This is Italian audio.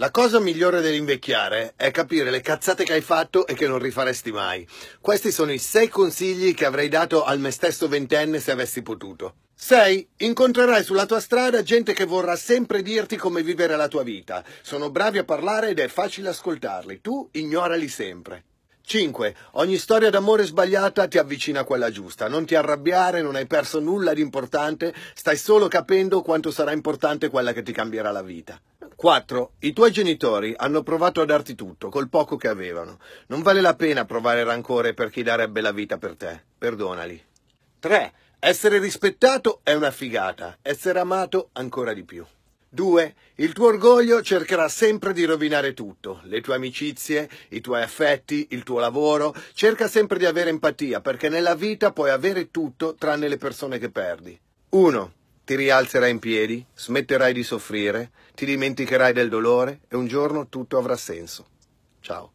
La cosa migliore dell'invecchiare è capire le cazzate che hai fatto e che non rifaresti mai. Questi sono i 6 consigli che avrei dato al me stesso ventenne se avessi potuto. 6. Incontrerai sulla tua strada gente che vorrà sempre dirti come vivere la tua vita. Sono bravi a parlare ed è facile ascoltarli. Tu ignorali sempre. 5. Ogni storia d'amore sbagliata ti avvicina a quella giusta. Non ti arrabbiare, non hai perso nulla di importante, stai solo capendo quanto sarà importante quella che ti cambierà la vita. 4. I tuoi genitori hanno provato a darti tutto, col poco che avevano. Non vale la pena provare rancore per chi darebbe la vita per te. Perdonali. 3. Essere rispettato è una figata, essere amato ancora di più. 2. Il tuo orgoglio cercherà sempre di rovinare tutto, le tue amicizie, i tuoi affetti, il tuo lavoro. Cerca sempre di avere empatia perché nella vita puoi avere tutto tranne le persone che perdi. 1 ti rialzerai in piedi, smetterai di soffrire, ti dimenticherai del dolore e un giorno tutto avrà senso. Ciao.